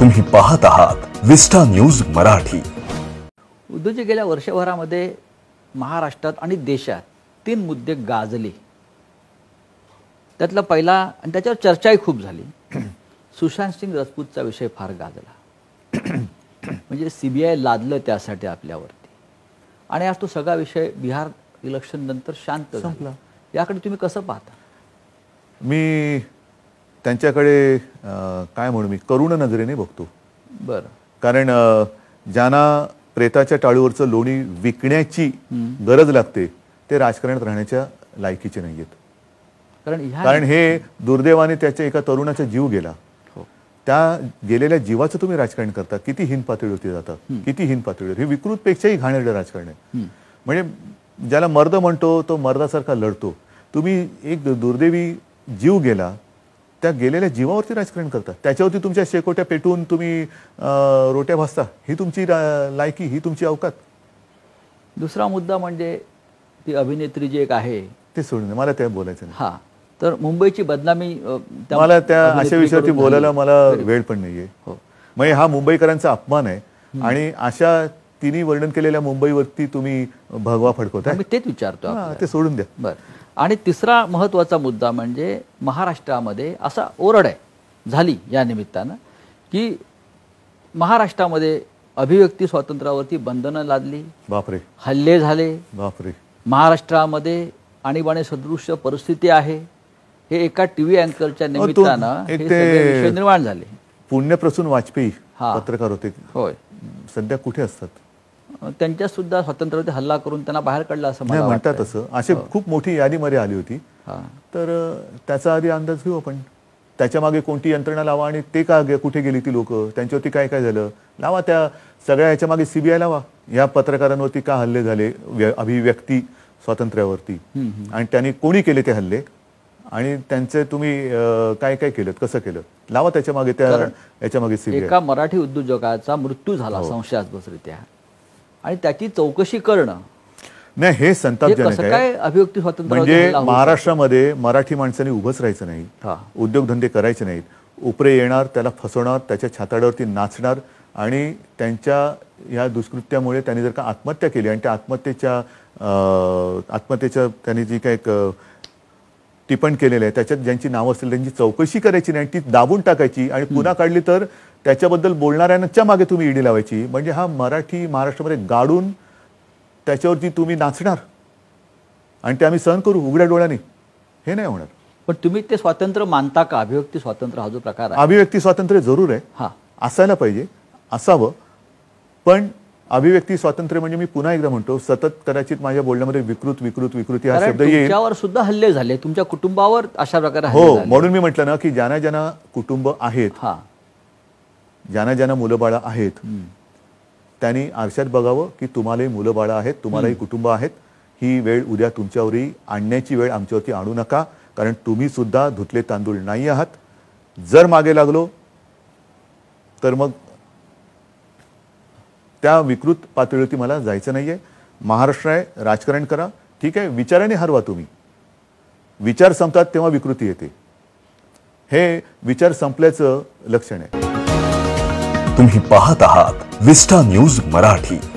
तुम्ही पाहत आहात विस्टा न्यूज मराठी उद्योजी गेल्या वर्षभरामध्ये महाराष्ट्रात आणि देशात तीन मुद्दे गाजले त्यातला पहिला आणि त्याच्यावर चर्चाही खूप झाली सुशांत सिंग राजपूतचा विषय फार गाजला म्हणजे सीबीआय लादलं त्यासाठी आपल्यावरती आणि आज तो सगळा विषय बिहार इलेक्शन नंतर शांत याकडे तुम्ही कसं पाहता मी त्यांच्याकडे काय म्हणू मी करुण नजरेने बघतो बर कारण ज्यांना प्रेताच्या टाळूवरचं लोणी विकण्याची गरज लागते ते राजकारणात राहण्याच्या लायकीचे नाही आहेत कारण कारण हे दुर्दैवाने त्याच्या एका तरुणाचा जीव गेला हो. त्या गेलेल्या जीवाचं तुम्ही राजकारण करता किती हिन पातळीवरती जातात किती हिन पातळीवर हे विकृतपेक्षाही घाणेरडं राजकारण आहे म्हणजे ज्याला मर्द म्हणतो तो मर्दासारखा लढतो तुम्ही एक दुर्दैवी जीव गेला त्या गेलेल्या जीवावरती राजकारण करता त्याच्यावरती तुमच्या शेकोट्या पेटून तुम्ही रोट्या भासता ही तुमची लायकी ही तुमची अवकात दुसरा मुद्दा म्हणजे ती अभिनेत्री जी एक आहे ते सोडून मला त्या बोलायचं हा तर मुंबईची बदनामी मला त्या अशा विषयावरती बोलायला मला वेळ पण नाहीये हो मग हा मुंबईकरांचा अपमान आहे आणि अशा तिने वर्णन केलेल्या मुंबईवरती तुम्ही भगवा फडकवता मी तेच विचारतो ते सोडून द्या बर आणि तिसरा महत्वाचा मुद्दा म्हणजे महाराष्ट्रामध्ये असा ओरड आहे झाली या निमित्तानं की महाराष्ट्रामध्ये अभिव्यक्ती स्वातंत्र्यावरती बंधनं लादली बापरे हल्ले झाले बापरे महाराष्ट्रामध्ये आणीबाणी सदृश्य परिस्थिती आहे हे एका टीव्ही अँकरच्या निमित्तानं निर्माण झाले पुण्यप्रसून वाजपेयी पत्रकार होते होय सध्या कुठे असतात त्यांच्या सुद्धा स्वातंत्र्यावरती हल्ला करून त्यांना बाहेर काढला असं म्हणतात असं असे हो. खूप मोठी मध्ये आली होती तर त्याचा आधी अंदाज घेऊ आपण त्याच्या मागे कोणती यंत्रणा लावा आणि ते का कुठे गेली ती लोक त्यांच्यावरती काय काय झालं लावा त्या सगळ्या याच्या मागे सीबीआय लावा या पत्रकारांवरती का हल्ले झाले अभिव्यक्ती स्वातंत्र्यावरती आणि त्यांनी कोणी केले ते हल्ले आणि त्यांचे तुम्ही काय काय केलं कसं केलं लावा त्याच्या मागे त्या याच्या मागे एका मराठी उद्योजकाचा मृत्यू झाला हो. संशयास्पदरित्या आणि त्याची चौकशी करणं नाही हे संताप काय अभिव्यक्ती स्वातंत्र्य म्हणजे महाराष्ट्रामध्ये मराठी माणसाने उभंच राहायचं नाही उद्योगधंदे करायचे नाहीत उपरे येणार त्याला फसवणार त्याच्या छाताड्यावरती नाचणार आणि त्यांच्या या दुष्कृत्यामुळे त्यांनी जर का आत्महत्या केली आणि त्या आत्महत्येच्या आत्महत्येच्या त्यांनी जी काही टिपण केलेलं आहे त्याच्यात ज्यांची नावं असतील त्यांची चौकशी करायची नाही ती दाबून टाकायची आणि पुन्हा काढली तर त्याच्याबद्दल बोलणाऱ्यांच्या मागे तुम्ही ईडी लावायची म्हणजे हा मराठी महाराष्ट्रामध्ये गाडून त्याच्यावरती तुम्ही नाचणार आणि ते आम्ही सहन करू उघड्या डोळ्याने हे नाही होणार पण तुम्ही ते स्वातंत्र्य मानता का अभिव्यक्ती स्वातंत्र्य हा जो प्रकार आहे अभिव्यक्ती स्वातंत्र्य जरूर आहे हा असायला पाहिजे असावं पण अभिव्यक्ती स्वातंत्र्य म्हणजे मी पुन्हा एकदा म्हणतो सतत कदाचित माझ्या बोलण्यामध्ये विकृत विकृत विकृती हा शब्द येईल सुद्धा हल्ले झाले तुमच्या कुटुंबावर अशा प्रकारे हो म्हणून मी म्हटलं ना की ज्याना ज्याना कुटुंब आहेत ज्यांना ज्यांना मुलं आहेत त्यांनी आरशात बघावं की तुम्हालाही मुलं बाळ आहेत तुम्हालाही कुटुंब आहेत ही वेळ उद्या तुमच्यावरही आणण्याची वेळ आमच्यावरती आणू नका कारण तुम्ही सुद्धा धुतले तांदूळ नाही आहात जर मागे लागलो तर मग त्या विकृत पातळीवरती मला जायचं नाही आहे महाराष्ट्र आहे राजकारण करा ठीक आहे विचाराने हरवा तुम्ही विचार संपतात तेव्हा विकृती येते हे विचार संपल्याचं लक्षण आहे तुम्ही पाहत आहात विस्टा न्यूज मराठी